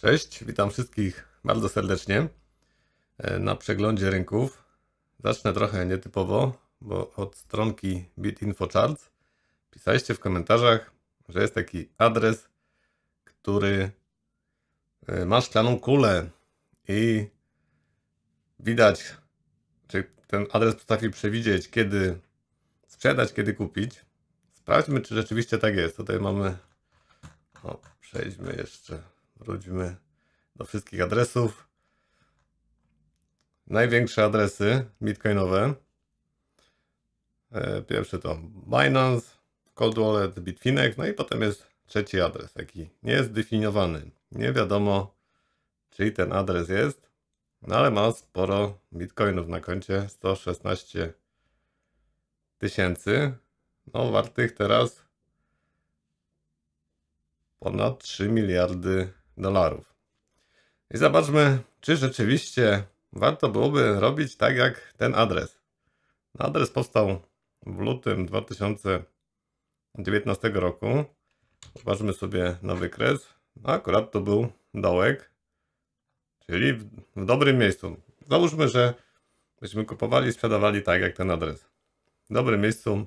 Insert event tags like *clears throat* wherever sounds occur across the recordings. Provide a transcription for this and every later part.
Cześć, witam wszystkich bardzo serdecznie e, na przeglądzie rynków. Zacznę trochę nietypowo, bo od stronki BitInfoCharts pisaliście w komentarzach, że jest taki adres, który e, ma szklaną kulę i widać, czy ten adres potrafi przewidzieć, kiedy sprzedać, kiedy kupić. Sprawdźmy, czy rzeczywiście tak jest. Tutaj mamy. O, przejdźmy jeszcze Wróćmy do wszystkich adresów. Największe adresy bitcoinowe. E, pierwszy to Binance, Cold Wallet, Bitfinex, no i potem jest trzeci adres, jaki nie jest definiowany. Nie wiadomo, czyj ten adres jest, no ale ma sporo bitcoinów na koncie, 116 tysięcy, no wartych teraz ponad 3 miliardy dolarów. I zobaczmy, czy rzeczywiście warto byłoby robić tak jak ten adres. Adres powstał w lutym 2019 roku. Zobaczmy sobie na wykres. No, akurat to był dołek, czyli w, w dobrym miejscu. Załóżmy, że byśmy kupowali i sprzedawali tak jak ten adres. W dobrym miejscu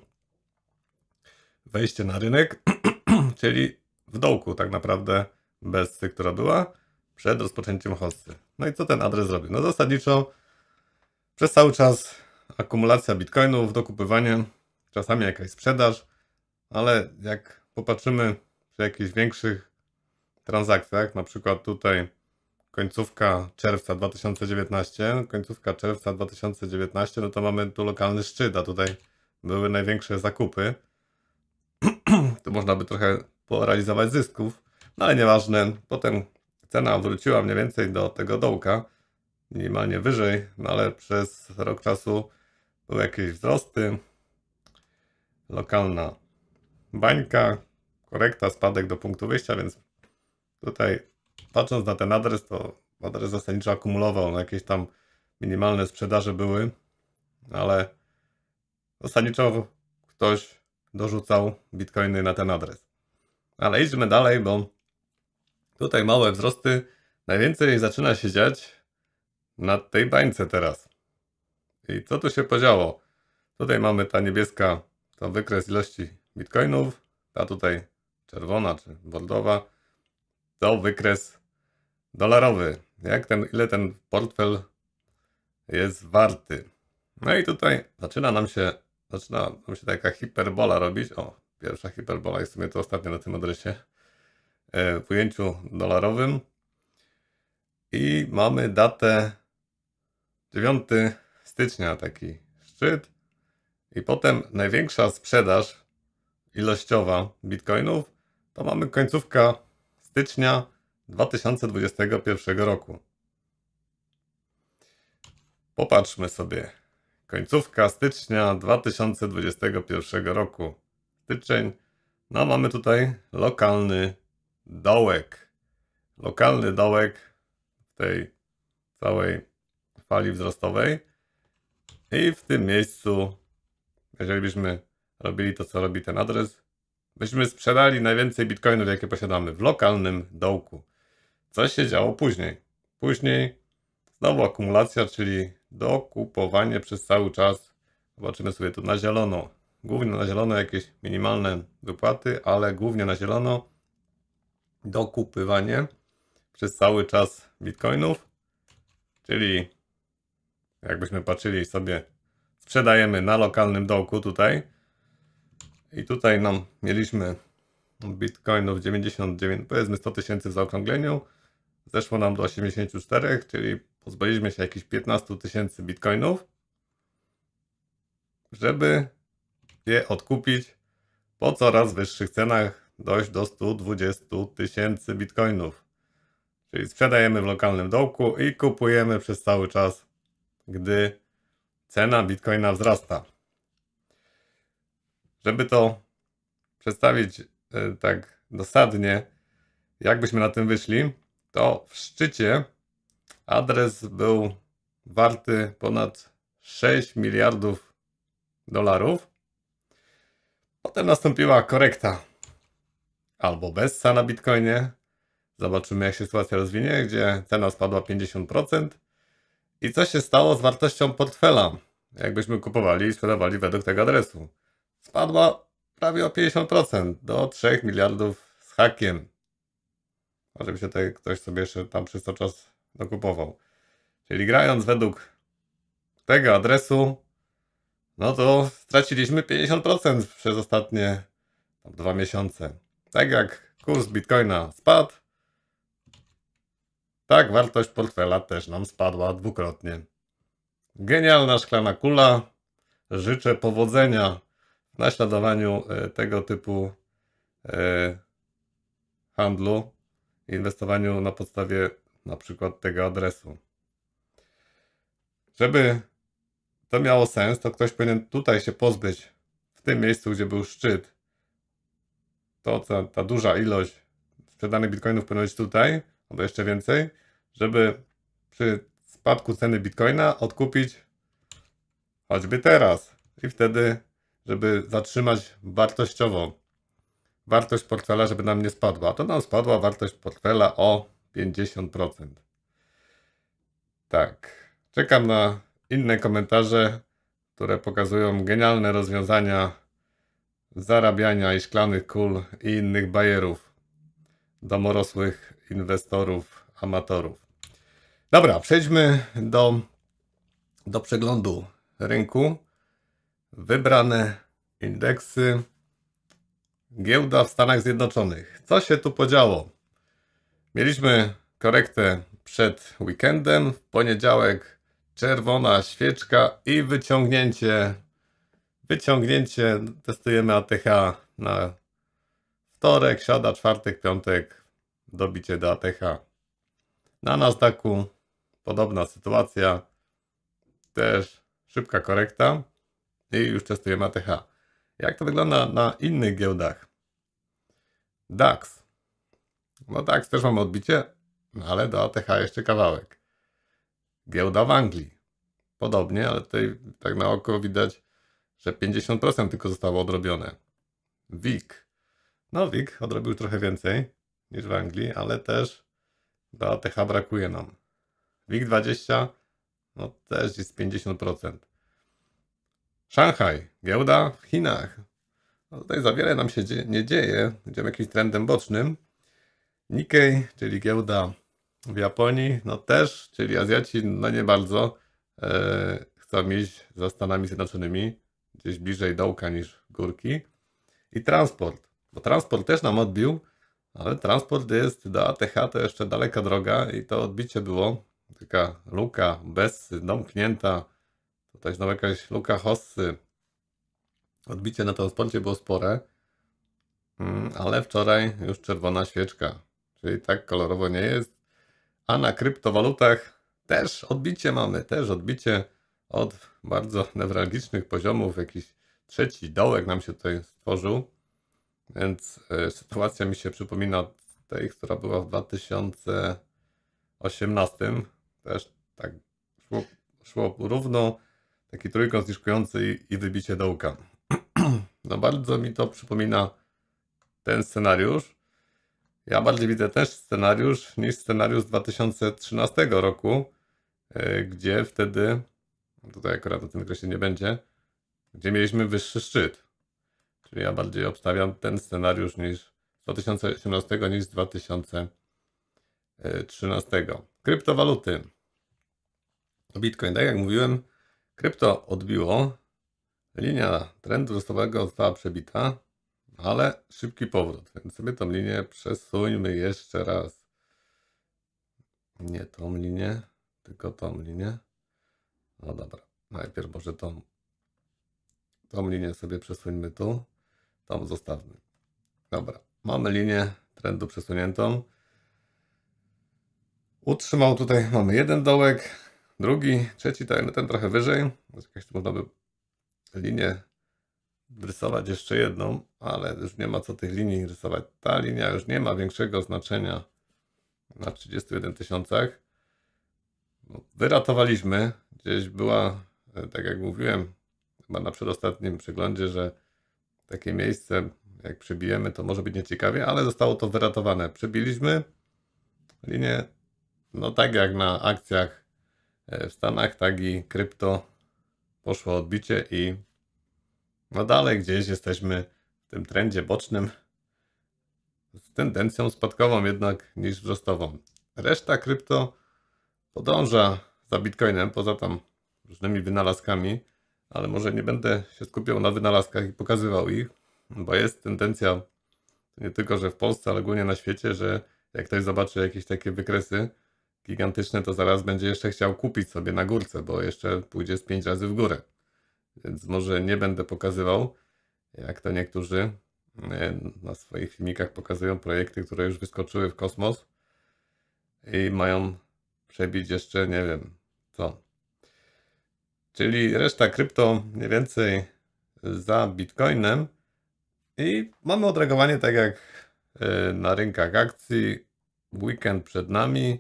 wejście na rynek, *clears throat* czyli w dołku tak naprawdę bez Bessy, która była przed rozpoczęciem hosty. No i co ten adres zrobił? No zasadniczo przez cały czas akumulacja bitcoinów, dokupywanie, czasami jakaś sprzedaż, ale jak popatrzymy przy jakichś większych transakcjach, na przykład tutaj końcówka czerwca 2019, końcówka czerwca 2019, no to mamy tu lokalny szczyt, a tutaj były największe zakupy. *clears throat* tu można by trochę porealizować zysków, no ale nieważne, potem cena wróciła mniej więcej do tego dołka, minimalnie wyżej, no ale przez rok czasu były jakieś wzrosty. Lokalna bańka, korekta, spadek do punktu wyjścia, więc tutaj patrząc na ten adres, to adres zasadniczo akumulował, no jakieś tam minimalne sprzedaże były, ale zasadniczo ktoś dorzucał bitcoiny na ten adres. Ale idźmy dalej, bo Tutaj małe wzrosty. Najwięcej zaczyna się dziać na tej bańce teraz. I co tu się podziało? Tutaj mamy ta niebieska, to wykres ilości bitcoinów, a tutaj czerwona czy bordowa, to wykres dolarowy. Jak ten, ile ten portfel jest warty. No i tutaj zaczyna nam się, zaczyna nam się taka hiperbola robić. O, pierwsza hiperbola jest w sumie to ostatnio na tym adresie. E, w ujęciu dolarowym. I mamy datę 9 stycznia, taki szczyt. I potem największa sprzedaż ilościowa bitcoinów to mamy końcówka stycznia 2021 roku. Popatrzmy sobie. Końcówka stycznia 2021 roku. Styczeń. No, mamy tutaj lokalny dołek, lokalny dołek w tej całej fali wzrostowej. I w tym miejscu, jeżeli byśmy robili to, co robi ten adres, byśmy sprzedali najwięcej bitcoinów, jakie posiadamy w lokalnym dołku. Co się działo później? Później znowu akumulacja, czyli dokupowanie przez cały czas. Zobaczymy sobie tu na zielono. Głównie na zielono jakieś minimalne wypłaty, ale głównie na zielono dokupywanie przez cały czas bitcoinów, czyli jakbyśmy patrzyli sobie, sprzedajemy na lokalnym dołku tutaj i tutaj nam mieliśmy bitcoinów 99, powiedzmy 100 tysięcy w zaokrągleniu, zeszło nam do 84, czyli pozbyliśmy się jakichś 15 tysięcy bitcoinów, żeby je odkupić po coraz wyższych cenach dojść do 120 tysięcy bitcoinów. Czyli sprzedajemy w lokalnym dołku i kupujemy przez cały czas, gdy cena bitcoina wzrasta. Żeby to przedstawić e, tak dosadnie, jakbyśmy na tym wyszli, to w szczycie adres był warty ponad 6 miliardów dolarów. Potem nastąpiła korekta albo bez SA na Bitcoinie. Zobaczymy, jak się sytuacja rozwinie, gdzie cena spadła 50%. I co się stało z wartością portfela, jakbyśmy kupowali i sprzedawali według tego adresu? Spadła prawie o 50% do 3 miliardów z hakiem. Może by się tutaj ktoś sobie jeszcze tam przez to czas dokupował. Czyli grając według tego adresu, no to straciliśmy 50% przez ostatnie dwa miesiące. Tak jak kurs bitcoina spadł, tak wartość portfela też nam spadła dwukrotnie. Genialna szklana kula. Życzę powodzenia w naśladowaniu e, tego typu e, handlu, inwestowaniu na podstawie na przykład tego adresu. Żeby to miało sens, to ktoś powinien tutaj się pozbyć, w tym miejscu, gdzie był szczyt, to ta, ta duża ilość sprzedanych bitcoinów powinna tutaj, albo jeszcze więcej, żeby przy spadku ceny bitcoina odkupić choćby teraz i wtedy, żeby zatrzymać wartościowo wartość portfela, żeby nam nie spadła. To nam spadła wartość portfela o 50%. Tak, czekam na inne komentarze, które pokazują genialne rozwiązania zarabiania i szklanych kul i innych bajerów domorosłych inwestorów, amatorów. Dobra, przejdźmy do, do przeglądu rynku. Wybrane indeksy. Giełda w Stanach Zjednoczonych. Co się tu podziało? Mieliśmy korektę przed weekendem. W poniedziałek czerwona świeczka i wyciągnięcie Wyciągnięcie testujemy ATH na wtorek, siada, czwartek, piątek, dobicie do ATH. Na Nasdaqu podobna sytuacja, też szybka korekta i już testujemy ATH. Jak to wygląda na innych giełdach? DAX. No DAX też mamy odbicie, no ale do ATH jeszcze kawałek. Giełda w Anglii. Podobnie, ale tutaj tak na oko widać że 50% tylko zostało odrobione. WIG, No, WIG odrobił trochę więcej niż w Anglii, ale też do ATH brakuje nam. WIG 20 no też jest 50%. Szanghaj, giełda w Chinach. No tutaj za wiele nam się nie dzieje, idziemy jakimś trendem bocznym. Nikkei, czyli giełda w Japonii, no też, czyli Azjaci, no nie bardzo e, chcą iść za Stanami Zjednoczonymi gdzieś bliżej dołka niż górki. I transport, bo transport też nam odbił, ale transport jest do ATH to jeszcze daleka droga i to odbicie było taka luka bez domknięta, tutaj znowu jakaś luka hossy. Odbicie na transporcie było spore, mm, ale wczoraj już czerwona świeczka, czyli tak kolorowo nie jest. A na kryptowalutach też odbicie mamy, też odbicie od bardzo *laughs* newralgicznych poziomów jakiś trzeci dołek nam się tutaj stworzył, więc e, sytuacja mi się przypomina tej, która była w 2018. Też tak szło, szło równo, taki trójkąt zniszkujący i, i wybicie dołka. *clears throat* no bardzo mi to przypomina ten scenariusz. Ja bardziej widzę też scenariusz niż scenariusz z 2013 roku, e, gdzie wtedy tutaj akurat o tym okresie nie będzie, gdzie mieliśmy wyższy szczyt. Czyli ja bardziej obstawiam ten scenariusz niż 2018 niż 2013. Kryptowaluty. Bitcoin, tak jak mówiłem, krypto odbiło. Linia trendu wzrostowego została przebita, ale szybki powrót. Więc sobie tą linię przesuńmy jeszcze raz. Nie tą linię, tylko tą linię. No dobra, najpierw może tą, tą linię sobie przesuńmy tu, tą zostawmy. Dobra, mamy linię trendu przesuniętą. Utrzymał tutaj, mamy jeden dołek, drugi, trzeci, ten, tak, no ten trochę wyżej. Jakaś tu można by linię rysować jeszcze jedną, ale już nie ma co tych linii rysować. Ta linia już nie ma większego znaczenia na 31 tysiącach. No, wyratowaliśmy. Gdzieś była, e, tak jak mówiłem, chyba na przedostatnim przeglądzie, że takie miejsce, jak przebijemy, to może być nieciekawie, ale zostało to wyratowane. Przebiliśmy linię, no tak jak na akcjach e, w Stanach, tak i krypto poszło odbicie i no dalej gdzieś jesteśmy w tym trendzie bocznym z tendencją spadkową jednak niż wzrostową. Reszta krypto podąża za Bitcoinem, poza tam różnymi wynalazkami, ale może nie będę się skupiał na wynalazkach i pokazywał ich, bo jest tendencja nie tylko, że w Polsce, ale ogólnie na świecie, że jak ktoś zobaczy jakieś takie wykresy gigantyczne, to zaraz będzie jeszcze chciał kupić sobie na górce, bo jeszcze pójdzie z 5 razy w górę. Więc może nie będę pokazywał, jak to niektórzy e, na swoich filmikach pokazują projekty, które już wyskoczyły w kosmos i mają przebić jeszcze, nie wiem, co. Czyli reszta krypto mniej więcej za Bitcoinem i mamy odreagowanie tak jak y, na rynkach akcji. Weekend przed nami.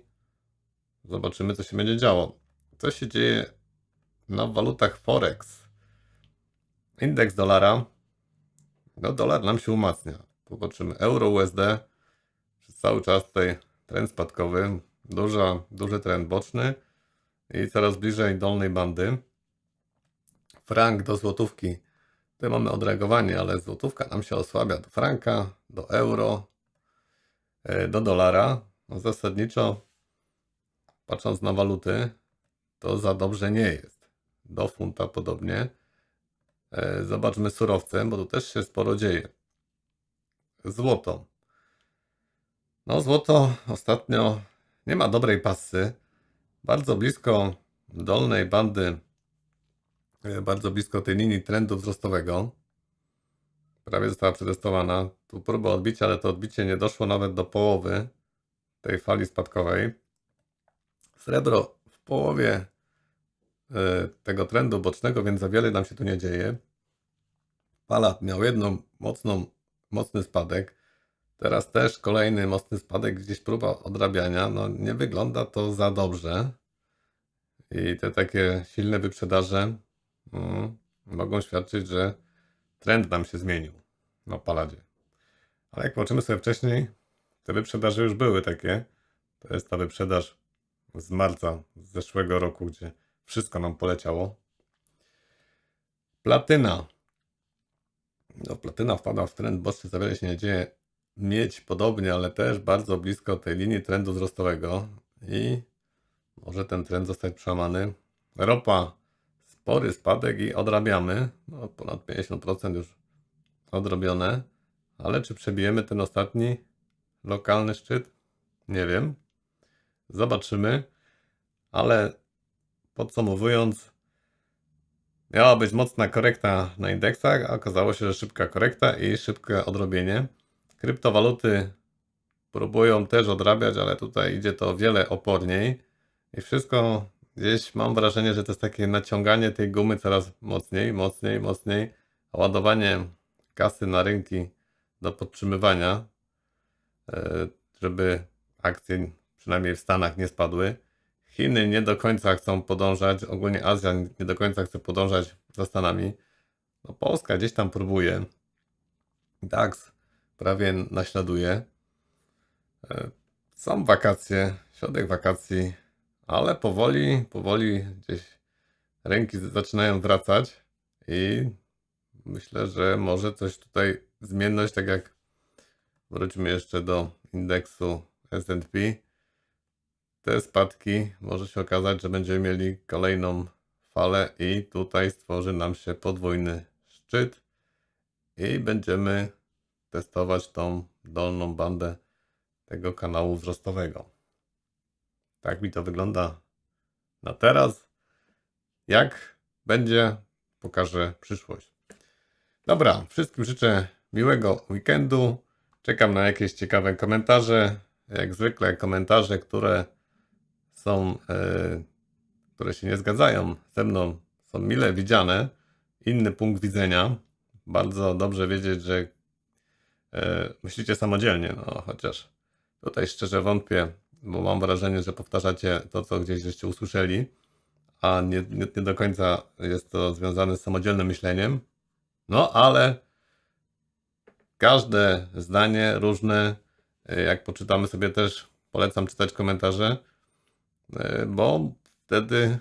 Zobaczymy, co się będzie działo. Co się dzieje na walutach Forex? Indeks dolara. No, dolar nam się umacnia. Popatrzymy. Euro USD. cały czas tutaj trend spadkowy duża, duży trend boczny i coraz bliżej dolnej bandy. Frank do złotówki. Tutaj mamy odreagowanie, ale złotówka nam się osłabia do franka, do euro, e, do dolara. No zasadniczo, patrząc na waluty, to za dobrze nie jest. Do funta podobnie. E, zobaczmy surowce, bo tu też się sporo dzieje. Złoto. No złoto ostatnio nie ma dobrej pasy. Bardzo blisko dolnej bandy, e, bardzo blisko tej linii trendu wzrostowego. Prawie została przetestowana. Tu próba odbicia, ale to odbicie nie doszło nawet do połowy tej fali spadkowej. Srebro w połowie e, tego trendu bocznego, więc za wiele nam się tu nie dzieje. Palat miał jedną mocną, mocny spadek. Teraz też kolejny mocny spadek, gdzieś próba odrabiania. No nie wygląda to za dobrze. I te takie silne wyprzedaże mm, mogą świadczyć, że trend nam się zmienił na paladzie. Ale jak patrzymy sobie wcześniej, te wyprzedaże już były takie. To jest ta wyprzedaż z marca z zeszłego roku, gdzie wszystko nam poleciało. Platyna. No, platyna wpada w trend boczny, za wiele się nie dzieje mieć podobnie, ale też bardzo blisko tej linii trendu wzrostowego i może ten trend zostać przełamany. Ropa, spory spadek i odrabiamy, no, ponad 50% już odrobione, ale czy przebijemy ten ostatni lokalny szczyt? Nie wiem. Zobaczymy, ale podsumowując, miała być mocna korekta na indeksach, a okazało się, że szybka korekta i szybkie odrobienie. Kryptowaluty próbują też odrabiać, ale tutaj idzie to o wiele oporniej. I wszystko gdzieś mam wrażenie, że to jest takie naciąganie tej gumy coraz mocniej, mocniej, mocniej, a ładowanie kasy na rynki do podtrzymywania, e, żeby akcje przynajmniej w Stanach nie spadły. Chiny nie do końca chcą podążać, ogólnie Azja nie do końca chce podążać za Stanami. No Polska gdzieś tam próbuje. DAX prawie naśladuje. E, są wakacje, środek wakacji, ale powoli, powoli gdzieś ręki zaczynają wracać i myślę, że może coś tutaj zmienność, tak jak wróćmy jeszcze do indeksu S&P, te spadki może się okazać, że będziemy mieli kolejną falę i tutaj stworzy nam się podwójny szczyt i będziemy testować tą dolną bandę tego kanału wzrostowego. Tak mi to wygląda na teraz. Jak będzie, pokażę przyszłość. Dobra, wszystkim życzę miłego weekendu. Czekam na jakieś ciekawe komentarze. Jak zwykle komentarze, które są, yy, które się nie zgadzają ze mną, są mile widziane. Inny punkt widzenia. Bardzo dobrze wiedzieć, że E, myślicie samodzielnie, no chociaż tutaj szczerze wątpię, bo mam wrażenie, że powtarzacie to, co gdzieś żeście usłyszeli, a nie, nie, nie do końca jest to związane z samodzielnym myśleniem. No ale każde zdanie różne, e, jak poczytamy sobie też, polecam czytać komentarze, e, bo wtedy,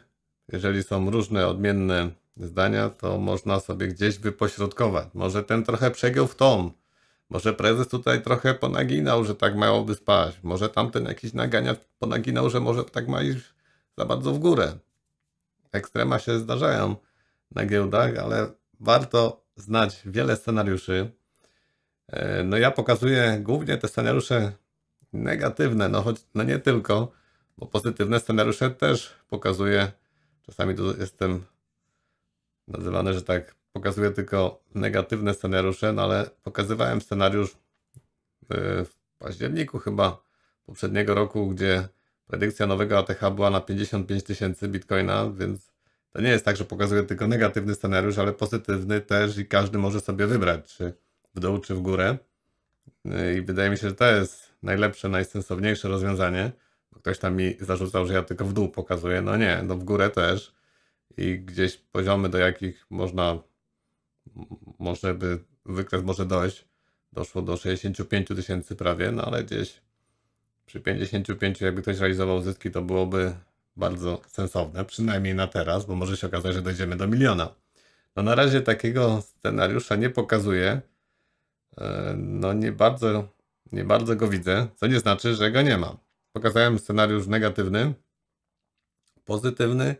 jeżeli są różne, odmienne zdania, to można sobie gdzieś wypośrodkować. Może ten trochę przegiął w tom. Może prezes tutaj trochę ponaginał, że tak miałoby spać. Może tamten jakiś nagania ponaginał, że może tak ma iść za bardzo w górę. Ekstrema się zdarzają na giełdach, ale warto znać wiele scenariuszy. E, no ja pokazuję głównie te scenariusze negatywne, no choć no nie tylko, bo pozytywne scenariusze też pokazuję. Czasami tu jestem nazywany, że tak pokazuję tylko negatywne scenariusze, no ale pokazywałem scenariusz e, w październiku chyba poprzedniego roku, gdzie predykcja nowego ATH była na 55 tysięcy bitcoina, więc to nie jest tak, że pokazuję tylko negatywny scenariusz, ale pozytywny też i każdy może sobie wybrać, czy w dół, czy w górę. E, I wydaje mi się, że to jest najlepsze, najsensowniejsze rozwiązanie. Ktoś tam mi zarzucał, że ja tylko w dół pokazuję. No nie, no w górę też. I gdzieś poziomy, do jakich można może by wykres może dojść, doszło do 65 tysięcy prawie, no ale gdzieś przy 55 jakby ktoś realizował zyski, to byłoby bardzo sensowne, przynajmniej na teraz, bo może się okazać, że dojdziemy do miliona. No na razie takiego scenariusza nie pokazuje. No nie bardzo, nie bardzo go widzę, co nie znaczy, że go nie ma. Pokazałem scenariusz negatywny, pozytywny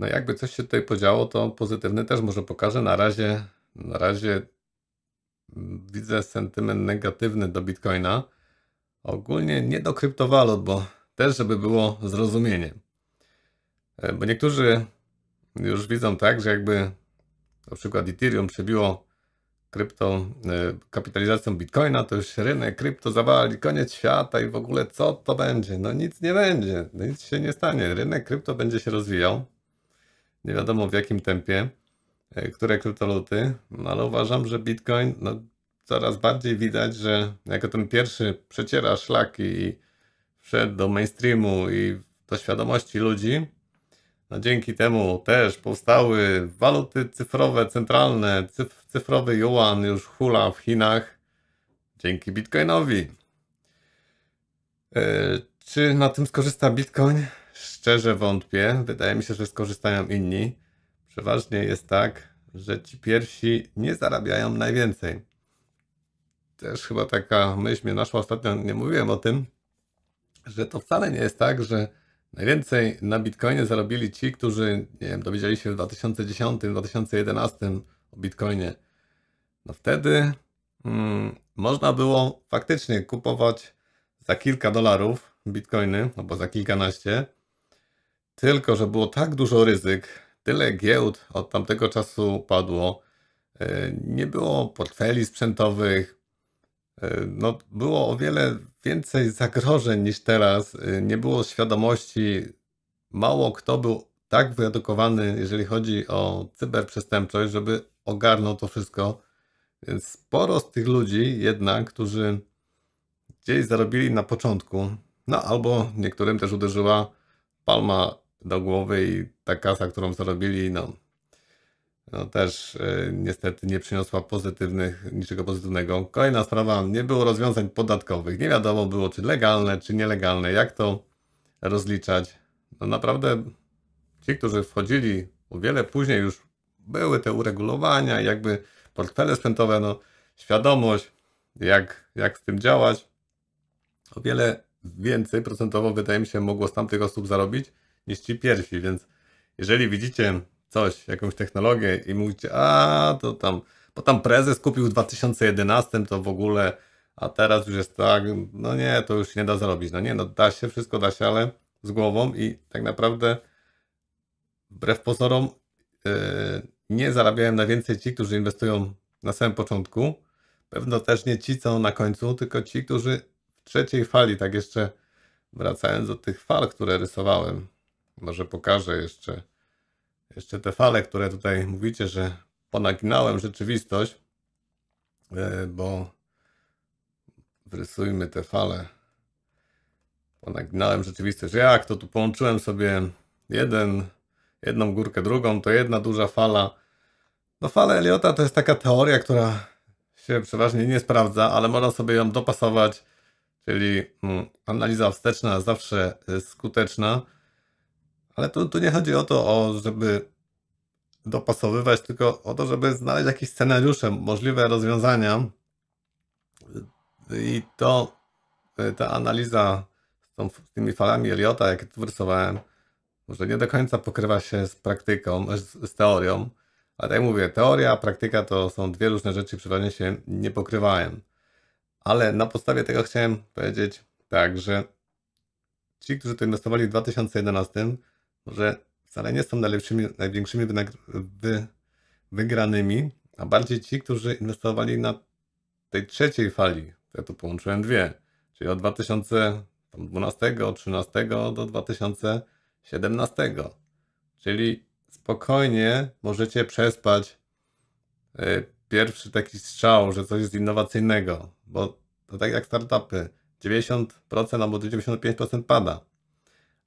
no jakby coś się tutaj podziało, to pozytywny też może pokażę. Na razie, na razie mm, widzę sentyment negatywny do Bitcoina. Ogólnie nie do kryptowalut, bo też żeby było zrozumienie. E, bo niektórzy już widzą tak, że jakby na przykład Ethereum przebiło krypto, e, kapitalizacją Bitcoina, to już rynek krypto zawali, koniec świata i w ogóle co to będzie? No nic nie będzie, nic się nie stanie. Rynek krypto będzie się rozwijał, nie wiadomo w jakim tempie, e, które kryptowaluty, no ale uważam, że Bitcoin no, coraz bardziej widać, że jako ten pierwszy przeciera szlaki i wszedł do mainstreamu i do świadomości ludzi, no dzięki temu też powstały waluty cyfrowe, centralne, cyf cyfrowy yuan już hula w Chinach dzięki bitcoinowi. Yy, czy na tym skorzysta bitcoin? Szczerze wątpię. Wydaje mi się, że skorzystają inni. Przeważnie jest tak, że ci pierwsi nie zarabiają najwięcej. Też chyba taka myśl mnie naszła ostatnio, nie mówiłem o tym, że to wcale nie jest tak, że najwięcej na Bitcoinie zarobili ci, którzy, nie wiem, dowiedzieli się w 2010, 2011 o Bitcoinie. No wtedy mm, można było faktycznie kupować za kilka dolarów bitcoiny, albo za kilkanaście, tylko, że było tak dużo ryzyk, tyle giełd od tamtego czasu padło, e, nie było portfeli sprzętowych, e, no, było o wiele więcej zagrożeń niż teraz, e, nie było świadomości, mało kto był tak wyedukowany, jeżeli chodzi o cyberprzestępczość, żeby ogarnął to wszystko. Więc sporo z tych ludzi jednak, którzy gdzieś zarobili na początku, no albo niektórym też uderzyła palma do głowy i ta kasa, którą zarobili, no, no też y, niestety nie przyniosła pozytywnych, niczego pozytywnego. Kolejna sprawa, nie było rozwiązań podatkowych. Nie wiadomo było, czy legalne, czy nielegalne, jak to rozliczać. No naprawdę ci, którzy wchodzili o wiele później już były te uregulowania, jakby portfele sprzętowe, no świadomość, jak, jak z tym działać. O wiele więcej procentowo wydaje mi się mogło z tamtych osób zarobić niż ci pierwsi, więc jeżeli widzicie coś, jakąś technologię i mówicie, a to tam, bo tam prezes kupił w 2011, to w ogóle, a teraz już jest tak, no nie, to już nie da zrobić, no nie, no da się, wszystko da się, ale z głową i tak naprawdę wbrew pozorom yy, nie zarabiają najwięcej ci, którzy inwestują na samym początku, pewno też nie ci, co na końcu, tylko ci, którzy w trzeciej fali, tak jeszcze wracając do tych fal, które rysowałem, może pokażę jeszcze, jeszcze te fale, które tutaj mówicie, że ponaginałem rzeczywistość, e, bo wrysujmy te fale. Ponaginałem rzeczywistość. Jak to tu połączyłem sobie jeden, jedną górkę, drugą, to jedna duża fala. No fala Eliota to jest taka teoria, która się przeważnie nie sprawdza, ale można sobie ją dopasować, czyli mm, analiza wsteczna zawsze e, skuteczna. Ale tu, tu nie chodzi o to, o żeby dopasowywać, tylko o to, żeby znaleźć jakieś scenariusze, możliwe rozwiązania. I to e, ta analiza z, tą, z tymi falami Eliota, jakie tu wyrysowałem, może nie do końca pokrywa się z praktyką, z, z teorią. Ale tak jak mówię, teoria, praktyka to są dwie różne rzeczy, przeważnie się nie pokrywają. Ale na podstawie tego chciałem powiedzieć tak, że ci, którzy to inwestowali w 2011, że wcale nie są najlepszymi, największymi wy, wygranymi, a bardziej ci, którzy inwestowali na tej trzeciej fali. Ja tu połączyłem dwie, czyli od 2012, 2013 do 2017. Czyli spokojnie możecie przespać e, pierwszy taki strzał, że coś jest innowacyjnego, bo to tak jak startupy, 90% albo 95% pada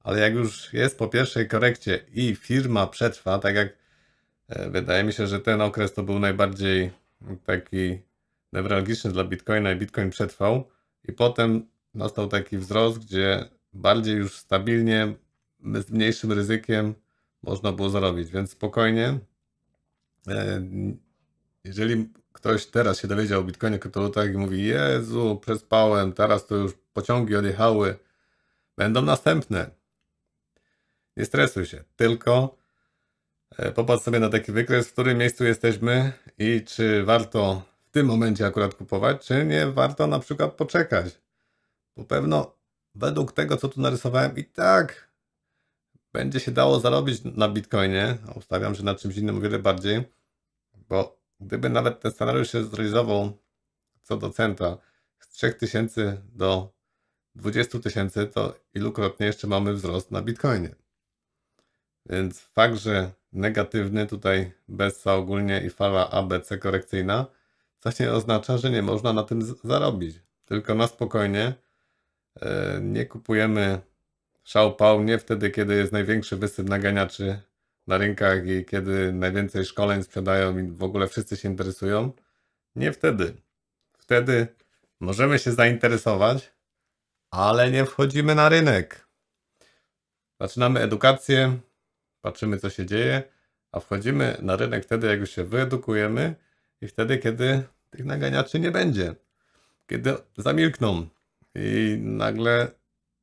ale jak już jest po pierwszej korekcie i firma przetrwa, tak jak e, wydaje mi się, że ten okres to był najbardziej taki newralgiczny dla Bitcoina i Bitcoin przetrwał i potem nastał taki wzrost, gdzie bardziej już stabilnie, z mniejszym ryzykiem można było zarobić, więc spokojnie. E, jeżeli ktoś teraz się dowiedział o Bitcoinie, kryptowalutach i mówi, Jezu, przespałem, teraz to już pociągi odjechały, będą następne nie stresuj się, tylko e, popatrz sobie na taki wykres, w którym miejscu jesteśmy i czy warto w tym momencie akurat kupować, czy nie warto na przykład poczekać. Bo pewno według tego, co tu narysowałem, i tak będzie się dało zarobić na Bitcoinie. Obstawiam, że na czymś innym o wiele bardziej, bo gdyby nawet ten scenariusz się zrealizował co do centa z 3000 do 20 tysięcy, to ilukrotnie jeszcze mamy wzrost na Bitcoinie. Więc fakt, że negatywny tutaj BESA ogólnie i fala ABC korekcyjna właśnie oznacza, że nie można na tym zarobić. Tylko na spokojnie e, nie kupujemy szałpał nie wtedy, kiedy jest największy wysyp naganiaczy na rynkach i kiedy najwięcej szkoleń sprzedają i w ogóle wszyscy się interesują. Nie wtedy. Wtedy możemy się zainteresować, ale nie wchodzimy na rynek. Zaczynamy edukację, patrzymy co się dzieje, a wchodzimy na rynek wtedy, jak już się wyedukujemy i wtedy, kiedy tych naganiaczy nie będzie. Kiedy zamilkną i nagle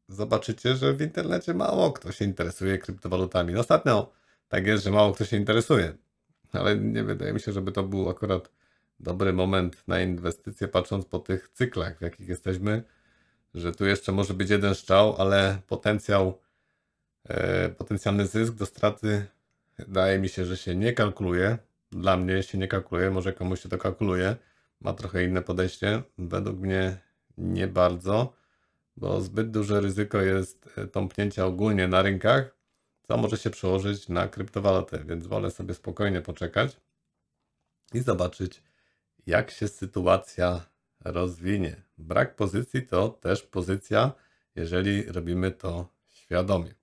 zobaczycie, że w internecie mało kto się interesuje kryptowalutami. No ostatnio tak jest, że mało kto się interesuje, ale nie wydaje mi się, żeby to był akurat dobry moment na inwestycje, patrząc po tych cyklach, w jakich jesteśmy, że tu jeszcze może być jeden szczał, ale potencjał E, potencjalny zysk do straty daje mi się, że się nie kalkuluje. Dla mnie się nie kalkuluje, może komuś się to kalkuluje. Ma trochę inne podejście. Według mnie nie bardzo, bo zbyt duże ryzyko jest e, tąpnięcia ogólnie na rynkach, co może się przełożyć na kryptowalutę, więc wolę sobie spokojnie poczekać i zobaczyć, jak się sytuacja rozwinie. Brak pozycji to też pozycja, jeżeli robimy to świadomie.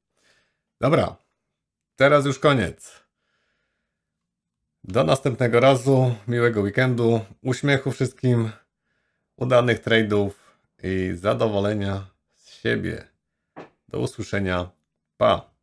Dobra, teraz już koniec. Do następnego razu, miłego weekendu, uśmiechu wszystkim, udanych trade'ów i zadowolenia z siebie. Do usłyszenia. Pa!